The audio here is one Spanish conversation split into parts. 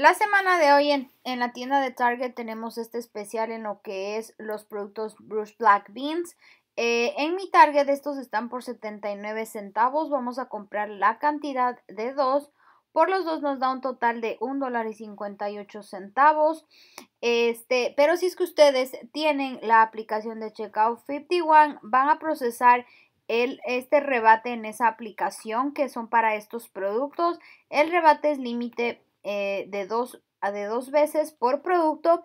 La semana de hoy en, la tienda de Target tenemos este especial en lo que es los productos Brush Black Beans. Eh, en mi Target estos están por 79 centavos. Vamos a comprar la cantidad de dos. Por los dos nos da un total de $1.58. dólar y 58 centavos. Este, pero si es que ustedes tienen la aplicación de Checkout 51, van a procesar el, este rebate en esa aplicación que son para estos productos. El rebate es límite eh, de, dos, ah, de dos veces por producto.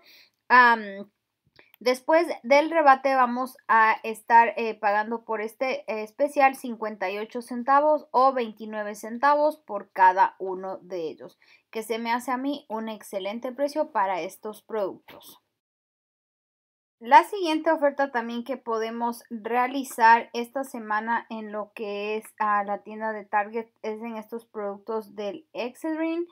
Después del rebate vamos a estar eh, pagando por este eh, especial 58 centavos o 29 centavos por cada uno de ellos, que se me hace a mí un excelente precio para estos productos. La siguiente oferta también que podemos realizar esta semana en lo que es a ah, la tienda de Target es en estos productos del Excedrin.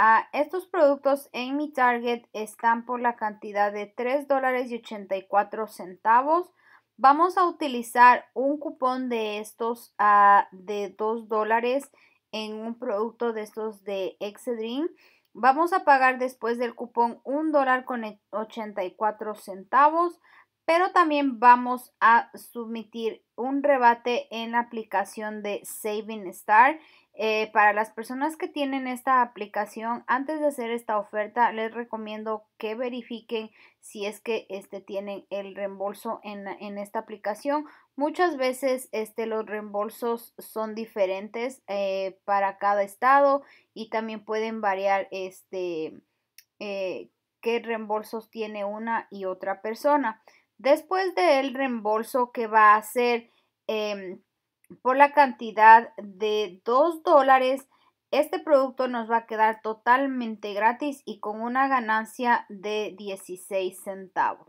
Ah, estos productos en mi Target están por la cantidad de $3.84. Vamos a utilizar un cupón de estos ah, de $2 en un producto de estos de Excedrin. Vamos a pagar después del cupón $1.84, dólar con 84 e, centavos, pero también vamos a submitir un rebate en la aplicación de Saving Star eh, para las personas que tienen esta aplicación, antes de hacer esta oferta, les recomiendo que verifiquen si es que este, tienen el reembolso en, esta aplicación. Muchas veces este, los reembolsos son diferentes eh, para cada estado y también pueden variar este, eh, qué reembolsos tiene una y otra persona. Después del reembolso que va a hacer, em, por la cantidad de 2 dólares, este producto nos va a quedar totalmente gratis y con una ganancia de 16 centavos.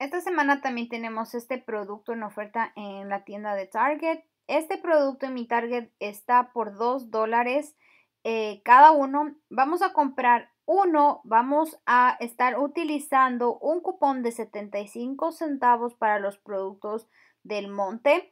Esta semana también tenemos este producto en oferta en la tienda de Target. Este producto en mi Target está por 2 dólares eh, cada uno. Vamos a comprar uno, vamos a estar utilizando un cupón de 75 centavos para los productos del monte.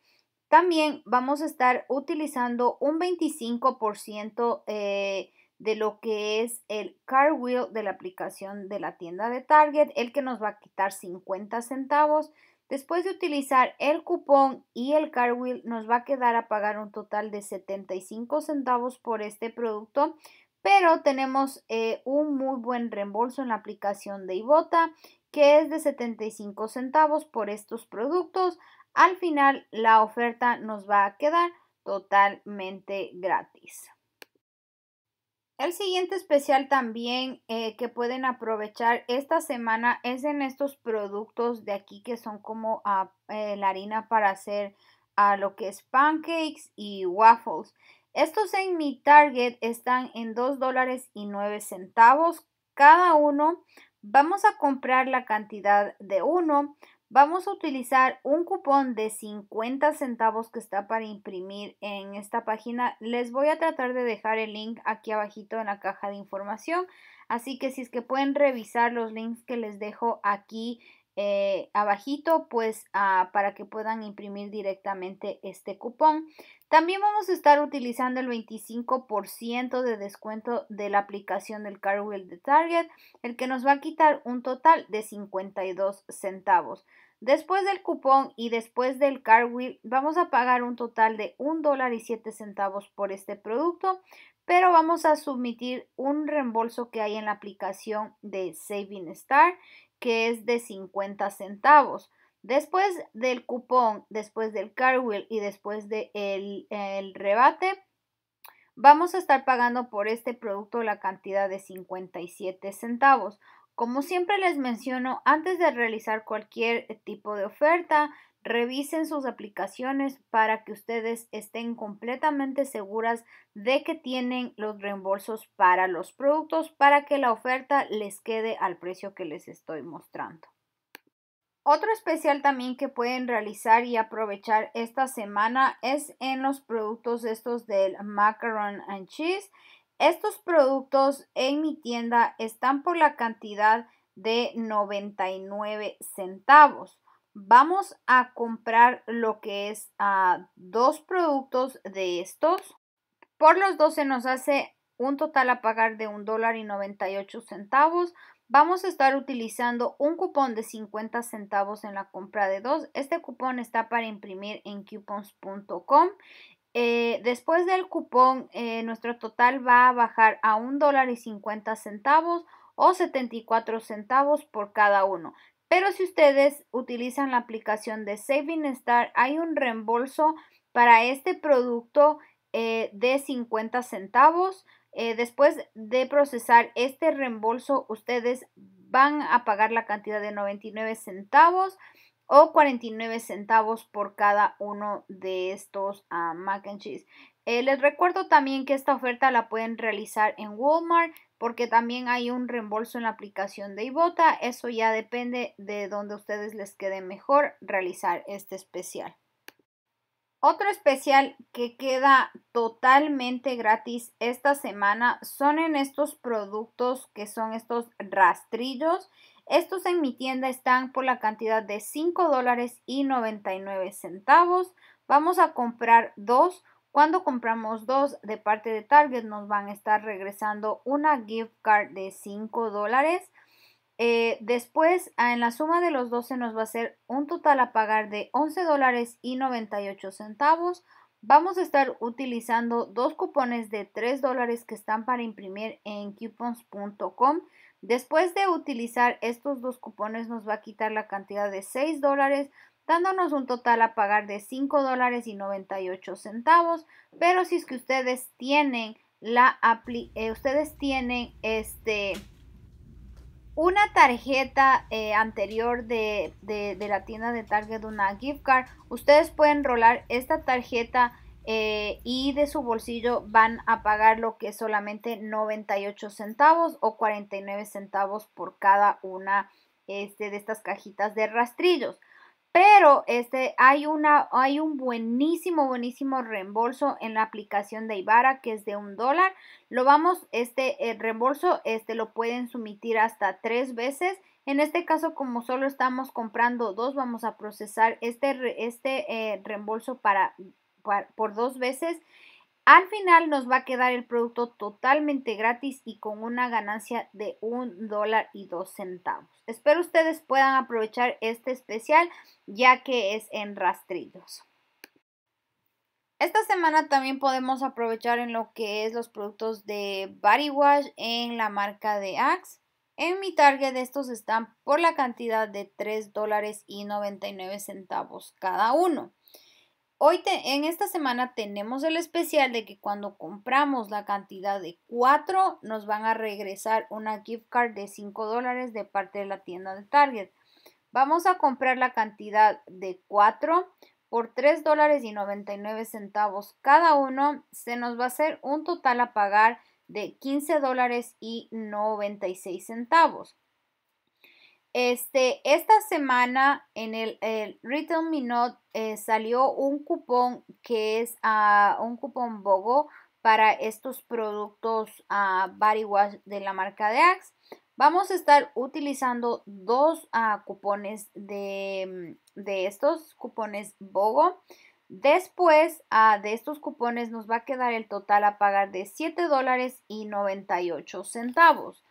También vamos a estar utilizando un 25% eh, de lo que es el car wheel de la aplicación de la tienda de Target, el que nos va a quitar 50 centavos. Después de utilizar el cupón y el car wheel, nos va a quedar a pagar un total de 75 centavos por este producto, pero tenemos eh, un muy buen reembolso en la aplicación de Ibota que es de 75 centavos por estos productos. Al final, la oferta nos va a quedar totalmente gratis. El siguiente especial también eh, que pueden aprovechar esta semana es en estos productos de aquí que son como ah, eh, la harina para hacer a lo que es pancakes y waffles. Estos en mi Target están en 2 dólares y 9 centavos cada uno. Vamos a comprar la cantidad de uno Vamos a utilizar un cupón de 50 centavos que está para imprimir en esta página. Les voy a tratar de dejar el link aquí abajito en la caja de información. Así que si es que pueden revisar los links que les dejo aquí eh, abajito pues ah, para que puedan imprimir directamente este cupón. También vamos a estar utilizando el 25% de descuento de la aplicación del Carwheel de Target, el que nos va a quitar un total de 52 centavos. Después del cupón y después del Carwheel vamos a pagar un total de un dólar y centavos por este producto, pero vamos a submitir un reembolso que hay en la aplicación de Saving Star que es de 50 centavos. Después del cupón, después del wheel y después del el rebate, vamos a estar pagando por este producto la cantidad de 57 centavos. Como siempre les menciono, antes de realizar cualquier tipo de oferta, Revisen sus aplicaciones para que ustedes estén completamente seguras de que tienen los reembolsos para los productos para que la oferta les quede al precio que les estoy mostrando. Otro especial también que pueden realizar y aprovechar esta semana es en los productos estos del macaron and cheese. Estos productos en mi tienda están por la cantidad de 99 centavos. Vamos a comprar lo que es a ah, dos productos de estos. Por los dos se nos hace un total a pagar de un dólar y centavos. Vamos a estar utilizando un cupón de 50 centavos en la compra de dos. Este cupón está para imprimir en coupons.com. Eh, después del cupón, eh, nuestro total va a bajar a un dólar y centavos o 74 centavos por cada uno. Pero si ustedes utilizan la aplicación de Saving Star, hay un reembolso para este producto eh, de 50 centavos. Eh, después de procesar este reembolso, ustedes van a pagar la cantidad de 99 centavos o 49 centavos por cada uno de estos ah, mac and cheese. Eh, les recuerdo también que esta oferta la pueden realizar en Walmart, porque también hay un reembolso en la aplicación de Ibota. Eso ya depende de donde a ustedes les quede mejor realizar este especial. Otro especial que queda totalmente gratis esta semana son en estos productos que son estos rastrillos. Estos en mi tienda están por la cantidad de 5 dólares y 99 centavos. Vamos a comprar dos cuando compramos dos de parte de Target nos van a estar regresando una gift card de 5 dólares. Eh, después, ah, en la suma de los 12 nos va a ser un total a pagar de 11 dólares y 98 centavos. Vamos a estar utilizando dos cupones de 3 dólares que están para imprimir en coupons.com. Después de utilizar estos dos cupones nos va a quitar la cantidad de 6 dólares dándonos un total a pagar de 5 dólares y 98 centavos. Pero si es que ustedes tienen la eh, ustedes tienen este una tarjeta eh, anterior de, la tienda de Target, una gift card, ustedes pueden rolar esta tarjeta eh, y de su bolsillo van a pagar lo que es solamente 98 centavos o 49 centavos por cada una este, de estas cajitas de rastrillos. Pero este, hay, una, hay un buenísimo, buenísimo reembolso en la aplicación de Ibarra que es de un dólar. Lo vamos, este reembolso este, lo pueden sumitir hasta tres veces. En este caso, como solo estamos comprando dos, vamos a procesar este, este eh, reembolso por dos veces. Al final nos va a quedar el producto totalmente gratis y con una ganancia de un dólar y dos centavos. Espero ustedes puedan aprovechar este especial ya que es en rastrillos. Esta semana también podemos aprovechar en lo que es los productos de Body Wash en la marca de Axe. En mi target estos están por la cantidad de $3.99 dólares y centavos cada uno. Hoy en esta semana tenemos el especial de que cuando compramos la cantidad de 4 nos van a regresar una gift card de 5 dólares de parte de la tienda de Target. Vamos a comprar la cantidad de 4 por 3 dólares y 99 centavos cada uno. Se nos va a hacer un total a pagar de 15 dólares y 96 centavos. Este, esta semana en el, el Retail Minot eh, salió un cupón que es ah, un cupón BOGO para estos productos a ah, Body Wash de la marca de Axe. Vamos a estar utilizando dos ah, cupones de, mm, de, estos cupones BOGO. Después de estos cupones nos va a quedar el total a pagar de $7.98 centavos.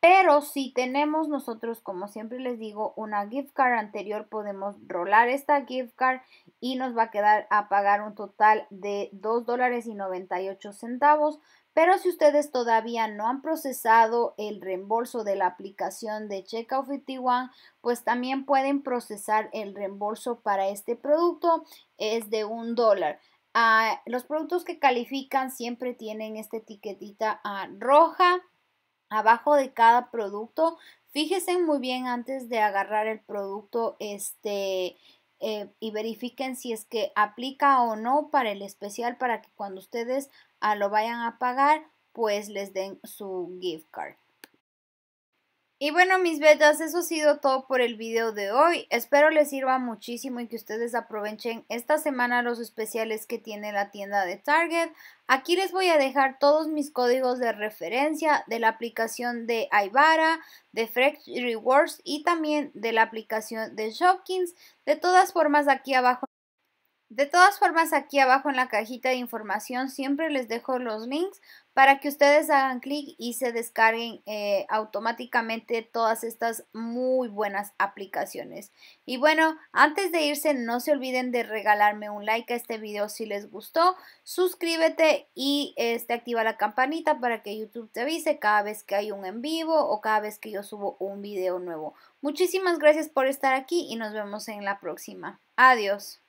Pero si tenemos nosotros, como siempre les digo, una gift card anterior, podemos rolar esta gift card y nos va a quedar a pagar un total de 2 dólares y 98 centavos. Pero si ustedes todavía no han procesado el reembolso de la aplicación de Checkout 51, pues también pueden procesar el reembolso para este producto. Es de un dólar. Ah, los productos que califican siempre tienen esta etiquetita ah, roja abajo de cada producto. Fíjense muy bien antes de agarrar el producto este, eh, y verifiquen si es que aplica o no para el especial para que cuando ustedes ah, lo vayan a pagar pues les den su gift card. Y bueno, mis betas, eso ha sido todo por el video de hoy. Espero les sirva muchísimo y que ustedes aprovechen esta semana los especiales que tiene la tienda de Target. Aquí les voy a dejar todos mis códigos de referencia de la aplicación de Ivara, de Fresh Rewards y también de la aplicación de Shopkins. De todas formas, aquí abajo de todas formas, aquí abajo en la cajita de información siempre les dejo los links para que ustedes hagan clic y se descarguen eh, automáticamente todas estas muy buenas aplicaciones. Y bueno, antes de irse no se olviden de regalarme un like a este video si les gustó, suscríbete y este, activa la campanita para que YouTube te avise cada vez que hay un en vivo o cada vez que yo subo un video nuevo. Muchísimas gracias por estar aquí y nos vemos en la próxima. Adiós.